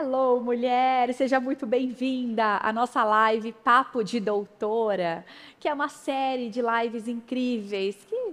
Hello, mulher! Seja muito bem-vinda à nossa live Papo de Doutora, que é uma série de lives incríveis que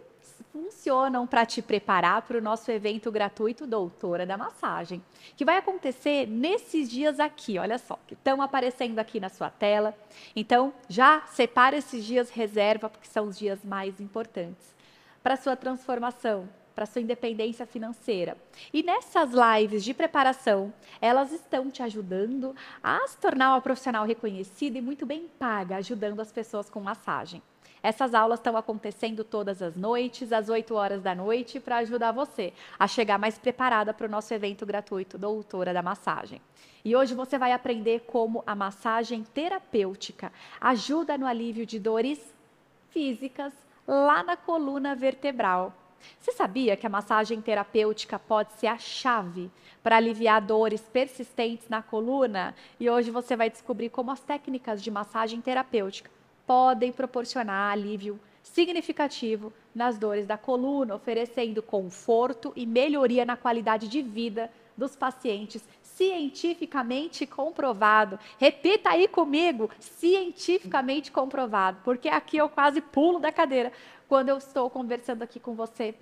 funcionam para te preparar para o nosso evento gratuito Doutora da Massagem, que vai acontecer nesses dias aqui, olha só, que estão aparecendo aqui na sua tela. Então, já separa esses dias, reserva, porque são os dias mais importantes para sua transformação, para sua independência financeira. E nessas lives de preparação, elas estão te ajudando a se tornar uma profissional reconhecida e muito bem paga, ajudando as pessoas com massagem. Essas aulas estão acontecendo todas as noites, às 8 horas da noite, para ajudar você a chegar mais preparada para o nosso evento gratuito Doutora da Massagem. E hoje você vai aprender como a massagem terapêutica ajuda no alívio de dores físicas lá na coluna vertebral. Você sabia que a massagem terapêutica pode ser a chave para aliviar dores persistentes na coluna? E hoje você vai descobrir como as técnicas de massagem terapêutica podem proporcionar alívio significativo nas dores da coluna, oferecendo conforto e melhoria na qualidade de vida dos pacientes, cientificamente comprovado. Repita aí comigo, cientificamente comprovado, porque aqui eu quase pulo da cadeira quando eu estou conversando aqui com você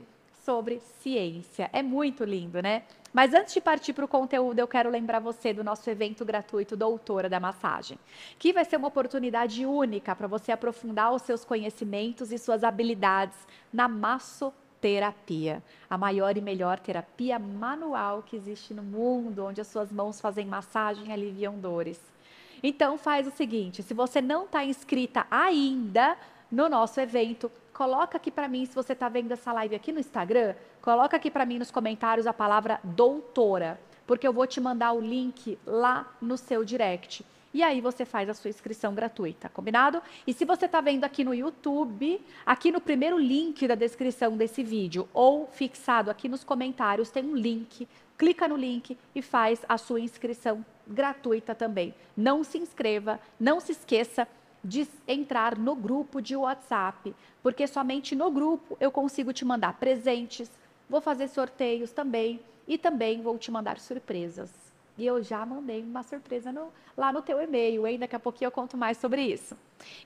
sobre ciência. É muito lindo, né? Mas antes de partir para o conteúdo, eu quero lembrar você do nosso evento gratuito Doutora da Massagem, que vai ser uma oportunidade única para você aprofundar os seus conhecimentos e suas habilidades na massoterapia terapia, a maior e melhor terapia manual que existe no mundo, onde as suas mãos fazem massagem e aliviam dores. Então faz o seguinte, se você não está inscrita ainda no nosso evento, coloca aqui para mim se você está vendo essa live aqui no Instagram, coloca aqui para mim nos comentários a palavra doutora, porque eu vou te mandar o link lá no seu direct. E aí você faz a sua inscrição gratuita, combinado? E se você está vendo aqui no YouTube, aqui no primeiro link da descrição desse vídeo ou fixado aqui nos comentários tem um link. Clica no link e faz a sua inscrição gratuita também. Não se inscreva, não se esqueça de entrar no grupo de WhatsApp, porque somente no grupo eu consigo te mandar presentes, vou fazer sorteios também e também vou te mandar surpresas. E eu já mandei uma surpresa no, lá no teu e-mail, hein? Daqui a pouquinho eu conto mais sobre isso.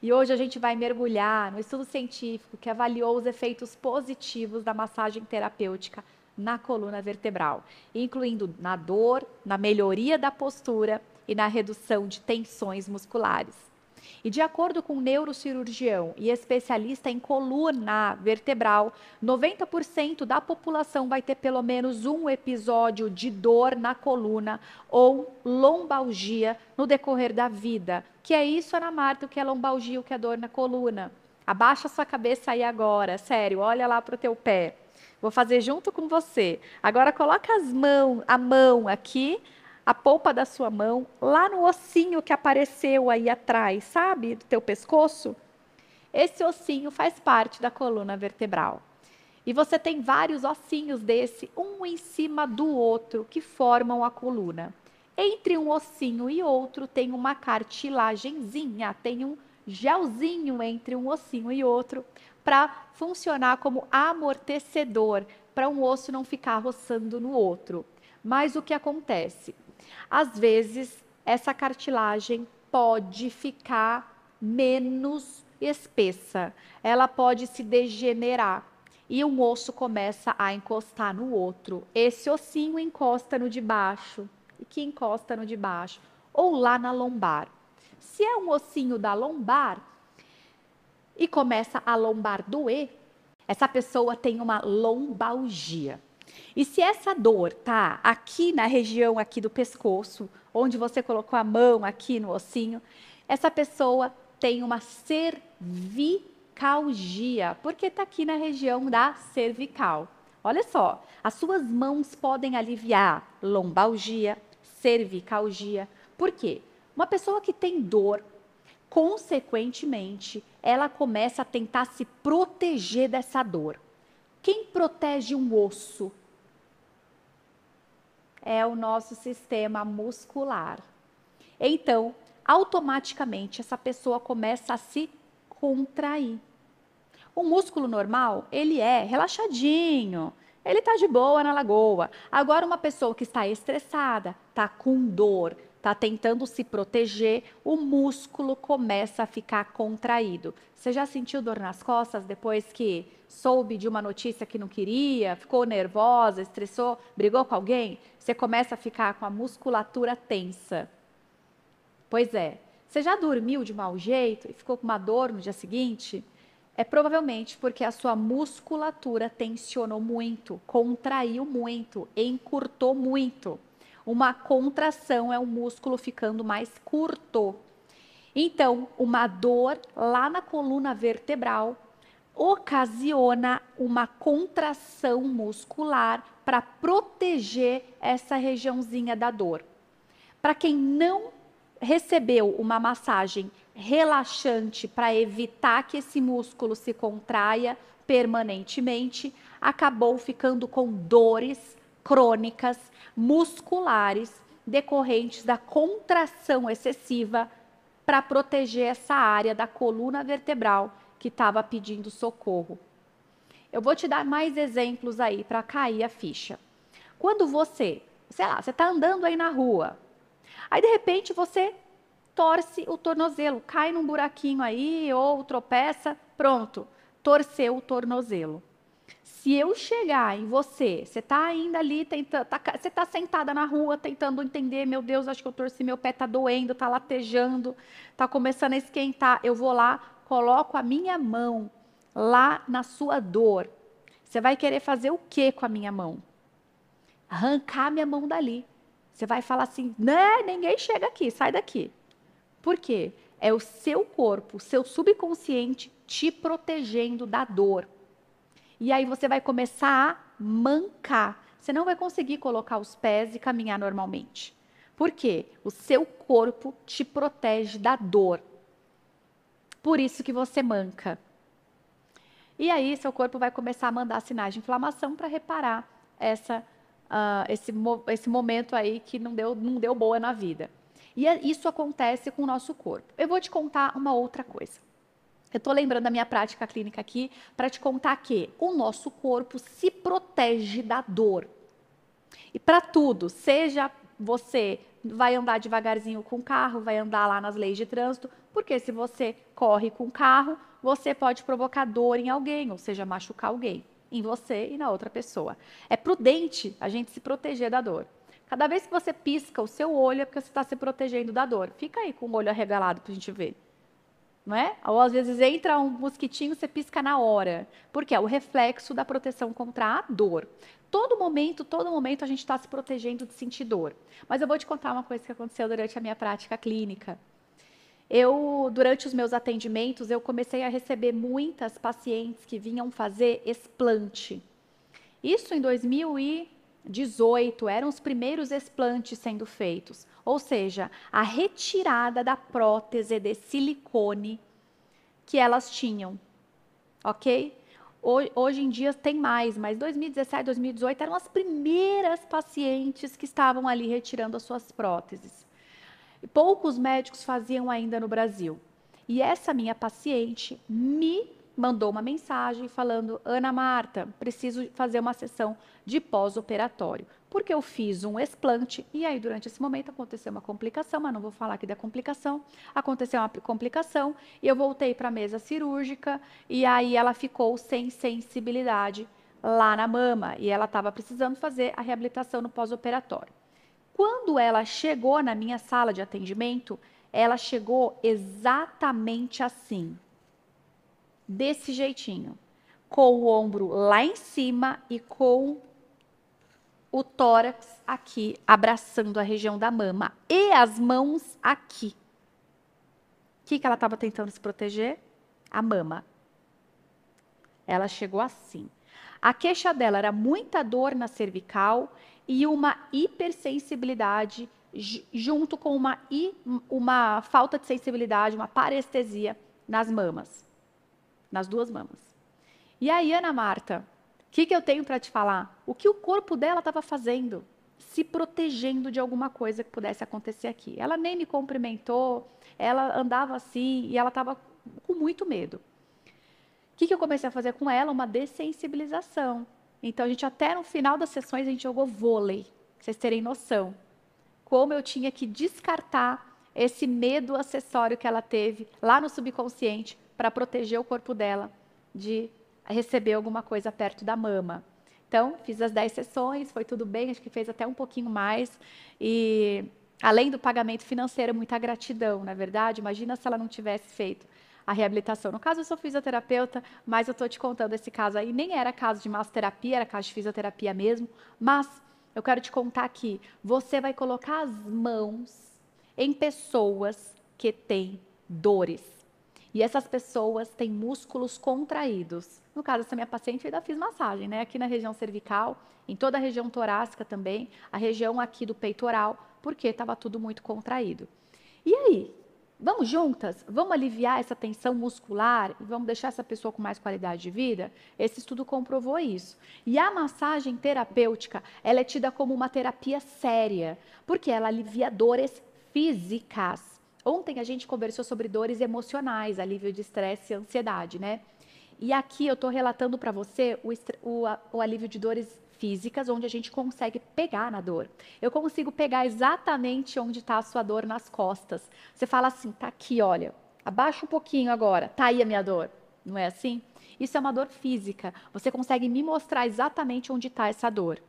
E hoje a gente vai mergulhar no estudo científico que avaliou os efeitos positivos da massagem terapêutica na coluna vertebral, incluindo na dor, na melhoria da postura e na redução de tensões musculares. E de acordo com o neurocirurgião e especialista em coluna vertebral, 90% da população vai ter pelo menos um episódio de dor na coluna ou lombalgia no decorrer da vida. Que é isso, Ana Marta, o que é lombalgia, o que é dor na coluna? Abaixa sua cabeça aí agora, sério, olha lá para o teu pé. Vou fazer junto com você. Agora coloca as mãos, a mão aqui a polpa da sua mão, lá no ossinho que apareceu aí atrás, sabe, do teu pescoço? Esse ossinho faz parte da coluna vertebral. E você tem vários ossinhos desse, um em cima do outro, que formam a coluna. Entre um ossinho e outro tem uma cartilagenzinha, tem um gelzinho entre um ossinho e outro para funcionar como amortecedor, para um osso não ficar roçando no outro. Mas o que acontece? Às vezes, essa cartilagem pode ficar menos espessa, ela pode se degenerar e um osso começa a encostar no outro. Esse ossinho encosta no de baixo e que encosta no de baixo ou lá na lombar. Se é um ossinho da lombar e começa a lombar doer, essa pessoa tem uma lombalgia. E se essa dor tá aqui na região aqui do pescoço, onde você colocou a mão aqui no ossinho, essa pessoa tem uma cervicalgia, porque está aqui na região da cervical. Olha só, as suas mãos podem aliviar lombalgia, cervicalgia. Por quê? Uma pessoa que tem dor, consequentemente, ela começa a tentar se proteger dessa dor. Quem protege um osso é o nosso sistema muscular. Então, automaticamente essa pessoa começa a se contrair. O músculo normal, ele é relaxadinho, ele está de boa na lagoa. Agora, uma pessoa que está estressada, está com dor, está tentando se proteger, o músculo começa a ficar contraído. Você já sentiu dor nas costas depois que soube de uma notícia que não queria, ficou nervosa, estressou, brigou com alguém, você começa a ficar com a musculatura tensa. Pois é, você já dormiu de mau jeito e ficou com uma dor no dia seguinte? É provavelmente porque a sua musculatura tensionou muito, contraiu muito, encurtou muito. Uma contração é um músculo ficando mais curto. Então, uma dor lá na coluna vertebral ocasiona uma contração muscular para proteger essa regiãozinha da dor. Para quem não recebeu uma massagem relaxante para evitar que esse músculo se contraia permanentemente, acabou ficando com dores crônicas musculares decorrentes da contração excessiva para proteger essa área da coluna vertebral que estava pedindo socorro. Eu vou te dar mais exemplos aí para cair a ficha. Quando você, sei lá, você está andando aí na rua, aí de repente você torce o tornozelo, cai num buraquinho aí ou tropeça, pronto, torceu o tornozelo. Se eu chegar em você, você está ainda ali tentando, tá, você está sentada na rua tentando entender, meu Deus, acho que eu torci meu pé, está doendo, está latejando, está começando a esquentar, eu vou lá, coloco a minha mão lá na sua dor. Você vai querer fazer o que com a minha mão? Arrancar minha mão dali. Você vai falar assim: não, né, ninguém chega aqui, sai daqui. Por quê? É o seu corpo, o seu subconsciente te protegendo da dor. E aí você vai começar a mancar. Você não vai conseguir colocar os pés e caminhar normalmente. Por quê? O seu corpo te protege da dor. Por isso que você manca. E aí, seu corpo vai começar a mandar sinais de inflamação para reparar essa, uh, esse, esse momento aí que não deu, não deu boa na vida. E é, isso acontece com o nosso corpo. Eu vou te contar uma outra coisa. Eu estou lembrando da minha prática clínica aqui para te contar que o nosso corpo se protege da dor. E para tudo, seja você vai andar devagarzinho com o carro, vai andar lá nas leis de trânsito, porque se você corre com o carro, você pode provocar dor em alguém, ou seja, machucar alguém, em você e na outra pessoa. É prudente a gente se proteger da dor. Cada vez que você pisca o seu olho é porque você está se protegendo da dor. Fica aí com o olho arregalado para a gente ver. Não é? Ou às vezes entra um mosquitinho, você pisca na hora, porque é o reflexo da proteção contra a dor todo momento, todo momento a gente está se protegendo de sentir dor. Mas eu vou te contar uma coisa que aconteceu durante a minha prática clínica. Eu, durante os meus atendimentos, eu comecei a receber muitas pacientes que vinham fazer explante. Isso em 2018, eram os primeiros explantes sendo feitos, ou seja, a retirada da prótese de silicone que elas tinham, ok? Hoje, em dia tem mais, mas 2017, 2018 eram as primeiras pacientes que estavam ali retirando as suas próteses. Poucos médicos faziam ainda no Brasil. E essa minha paciente me mandou uma mensagem falando: Ana Marta, preciso fazer uma sessão de pós-operatório porque eu fiz um explante e aí durante esse momento aconteceu uma complicação, mas não vou falar aqui da complicação. Aconteceu uma complicação e eu voltei para a mesa cirúrgica e aí ela ficou sem sensibilidade lá na mama e ela estava precisando fazer a reabilitação no pós-operatório. Quando ela chegou na minha sala de atendimento, ela chegou exatamente assim. Desse jeitinho, com o ombro lá em cima e com o tórax aqui, abraçando a região da mama, e as mãos aqui. O que, que ela estava tentando se proteger? A mama. Ela chegou assim. A queixa dela era muita dor na cervical e uma hipersensibilidade junto com uma, uma falta de sensibilidade, uma parestesia nas mamas, nas duas mamas. E aí, Ana Marta, o que, que eu tenho para te falar? O que o corpo dela estava fazendo? Se protegendo de alguma coisa que pudesse acontecer aqui. Ela nem me cumprimentou, ela andava assim e ela estava com muito medo. O que, que eu comecei a fazer com ela? Uma dessensibilização. Então, a gente até no final das sessões, a gente jogou vôlei, vocês terem noção. Como eu tinha que descartar esse medo acessório que ela teve lá no subconsciente para proteger o corpo dela de receber alguma coisa perto da mama. Então, fiz as 10 sessões, foi tudo bem, acho que fez até um pouquinho mais. E além do pagamento financeiro, muita gratidão, na é verdade. Imagina se ela não tivesse feito a reabilitação. No caso, eu sou fisioterapeuta, mas eu estou te contando esse caso aí. Nem era caso de massoterapia, era caso de fisioterapia mesmo. Mas eu quero te contar aqui: você vai colocar as mãos em pessoas que têm dores e essas pessoas têm músculos contraídos. No caso dessa minha paciente, eu ainda fiz massagem, né? Aqui na região cervical, em toda a região torácica também, a região aqui do peitoral, porque estava tudo muito contraído. E aí? Vamos juntas? Vamos aliviar essa tensão muscular e vamos deixar essa pessoa com mais qualidade de vida? Esse estudo comprovou isso. E a massagem terapêutica, ela é tida como uma terapia séria, porque ela alivia dores físicas Ontem a gente conversou sobre dores emocionais, alívio de estresse e ansiedade, né? E aqui eu estou relatando para você o, o, o alívio de dores físicas, onde a gente consegue pegar na dor. Eu consigo pegar exatamente onde está a sua dor nas costas. Você fala assim, tá aqui, olha, abaixa um pouquinho agora, tá aí a minha dor. Não é assim? Isso é uma dor física. Você consegue me mostrar exatamente onde está essa dor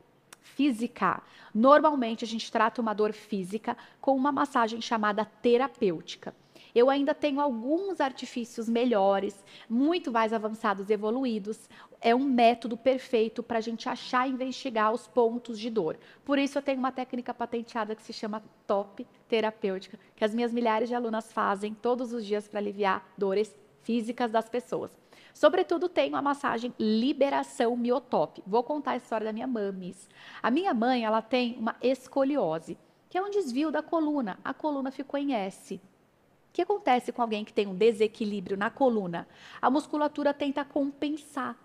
física. Normalmente a gente trata uma dor física com uma massagem chamada terapêutica. Eu ainda tenho alguns artifícios melhores, muito mais avançados e evoluídos. É um método perfeito para a gente achar e investigar os pontos de dor. Por isso, eu tenho uma técnica patenteada que se chama TOP terapêutica, que as minhas milhares de alunas fazem todos os dias para aliviar dores físicas das pessoas. Sobretudo, tenho a massagem liberação miotop. Vou contar a história da minha mames. A minha mãe, ela tem uma escoliose, que é um desvio da coluna. A coluna ficou em S. O que acontece com alguém que tem um desequilíbrio na coluna? A musculatura tenta compensar.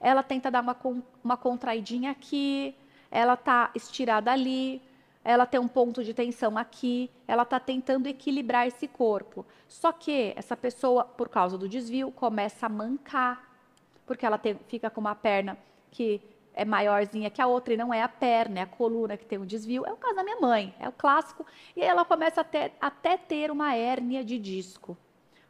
Ela tenta dar uma, uma contraidinha aqui, ela tá estirada ali, ela tem um ponto de tensão aqui, ela está tentando equilibrar esse corpo. Só que essa pessoa, por causa do desvio, começa a mancar, porque ela tem, fica com uma perna que é maiorzinha que a outra e não é a perna, é a coluna que tem um desvio. É o caso da minha mãe, é o clássico. E ela começa até, até ter uma hérnia de disco,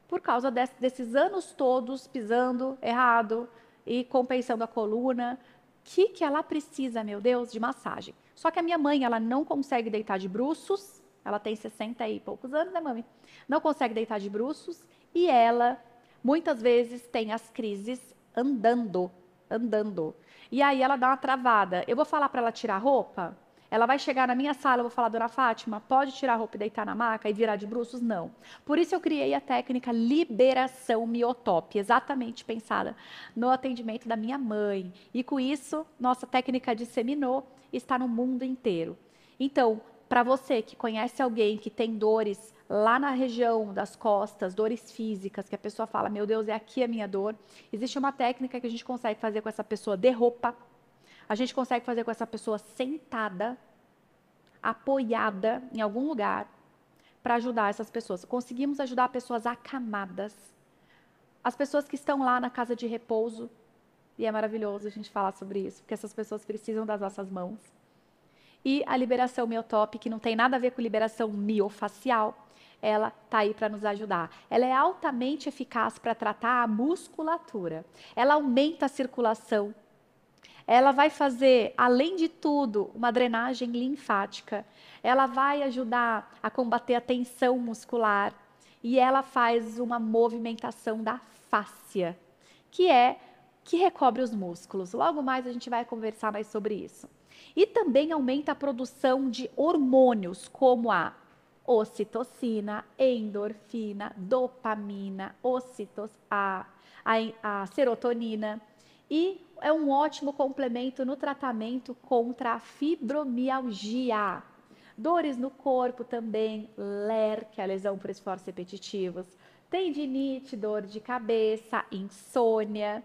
por causa desse, desses anos todos pisando errado e compensando a coluna. O que, que ela precisa, meu Deus, de massagem? Só que a minha mãe, ela não consegue deitar de bruços, ela tem 60 e poucos anos, né, mami? Não consegue deitar de bruços e ela muitas vezes tem as crises andando, andando. E aí ela dá uma travada. Eu vou falar para ela tirar a roupa? Ela vai chegar na minha sala, eu vou falar, dona Fátima, pode tirar a roupa e deitar na maca e virar de bruços? Não. Por isso eu criei a técnica liberação miotope, exatamente pensada no atendimento da minha mãe. E com isso, nossa técnica disseminou está no mundo inteiro. Então, para você que conhece alguém que tem dores lá na região das costas, dores físicas, que a pessoa fala: Meu Deus, é aqui a minha dor. Existe uma técnica que a gente consegue fazer com essa pessoa de roupa, a gente consegue fazer com essa pessoa sentada, apoiada em algum lugar, para ajudar essas pessoas. Conseguimos ajudar pessoas acamadas, as pessoas que estão lá na casa de repouso, e é maravilhoso a gente falar sobre isso, porque essas pessoas precisam das nossas mãos. E a liberação miotópica, que não tem nada a ver com liberação miofacial, ela está aí para nos ajudar. Ela é altamente eficaz para tratar a musculatura. Ela aumenta a circulação. Ela vai fazer, além de tudo, uma drenagem linfática. Ela vai ajudar a combater a tensão muscular. E ela faz uma movimentação da fáscia, que é que recobre os músculos. Logo mais a gente vai conversar mais sobre isso. E também aumenta a produção de hormônios como a ocitocina, endorfina, dopamina, ocitos, a, a, a serotonina e é um ótimo complemento no tratamento contra a fibromialgia. Dores no corpo também, LER, que é a lesão por esforços repetitivos, tendinite, dor de cabeça, insônia.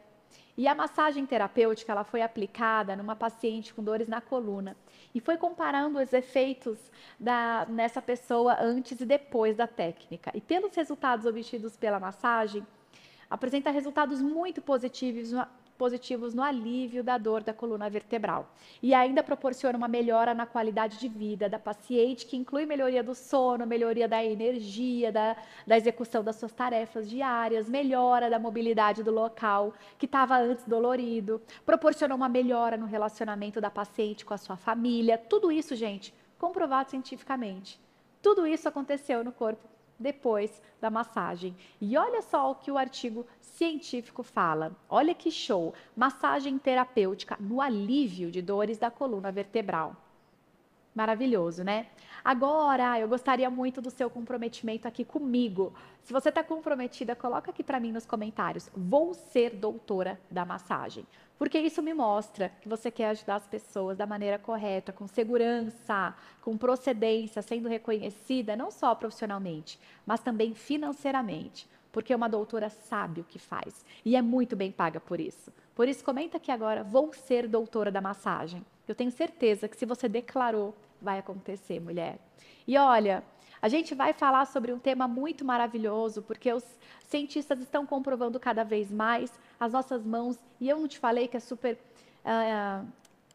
E a massagem terapêutica ela foi aplicada numa paciente com dores na coluna e foi comparando os efeitos da, nessa pessoa antes e depois da técnica. E pelos resultados obtidos pela massagem, apresenta resultados muito positivos, positivos no alívio da dor da coluna vertebral. E ainda proporciona uma melhora na qualidade de vida da paciente, que inclui melhoria do sono, melhoria da energia, da, da execução das suas tarefas diárias, melhora da mobilidade do local que estava antes dolorido, proporcionou uma melhora no relacionamento da paciente com a sua família. Tudo isso, gente, comprovado cientificamente. Tudo isso aconteceu no corpo depois da massagem. E olha só o que o artigo científico fala. Olha que show! Massagem terapêutica no alívio de dores da coluna vertebral. Maravilhoso, né? Agora, eu gostaria muito do seu comprometimento aqui comigo. Se você está comprometida, coloca aqui para mim nos comentários. Vou ser doutora da massagem. Porque isso me mostra que você quer ajudar as pessoas da maneira correta, com segurança, com procedência, sendo reconhecida não só profissionalmente, mas também financeiramente. Porque uma doutora sabe o que faz e é muito bem paga por isso. Por isso, comenta aqui agora: vou ser doutora da massagem. Eu tenho certeza que se você declarou, vai acontecer, mulher. E olha, a gente vai falar sobre um tema muito maravilhoso, porque os cientistas estão comprovando cada vez mais as nossas mãos. E eu não te falei que é super. Uh,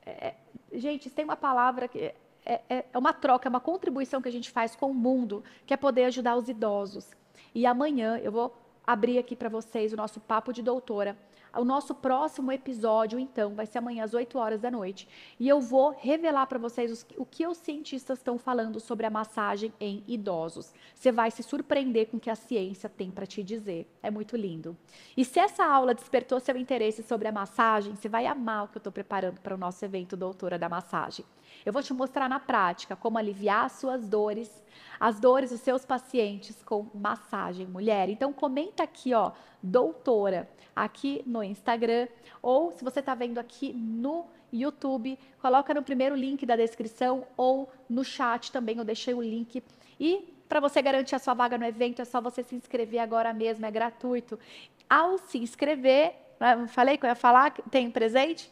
é, gente, tem uma palavra que é, é, é, é uma troca, é uma contribuição que a gente faz com o mundo, que é poder ajudar os idosos. E amanhã eu vou abrir aqui para vocês o nosso papo de doutora. O nosso próximo episódio, então, vai ser amanhã às 8 horas da noite. E eu vou revelar para vocês os, o que os cientistas estão falando sobre a massagem em idosos. Você vai se surpreender com o que a ciência tem para te dizer. É muito lindo. E se essa aula despertou seu interesse sobre a massagem, você vai amar o que eu estou preparando para o nosso evento Doutora da Massagem. Eu vou te mostrar na prática como aliviar suas dores as dores dos seus pacientes com massagem mulher. Então comenta aqui, ó, doutora, aqui no Instagram, ou se você está vendo aqui no YouTube, coloca no primeiro link da descrição ou no chat também, eu deixei o link. E para você garantir a sua vaga no evento, é só você se inscrever agora mesmo, é gratuito. Ao se inscrever, né, falei que eu ia falar, tem presente?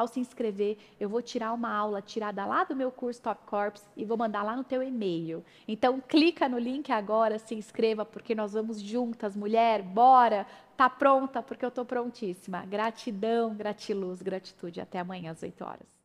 ao se inscrever, eu vou tirar uma aula tirada lá do meu curso Top Corps e vou mandar lá no teu e-mail. Então clica no link agora, se inscreva, porque nós vamos juntas, mulher, bora! Tá pronta porque eu tô prontíssima. Gratidão, gratiluz, gratitude. Até amanhã às 8 horas.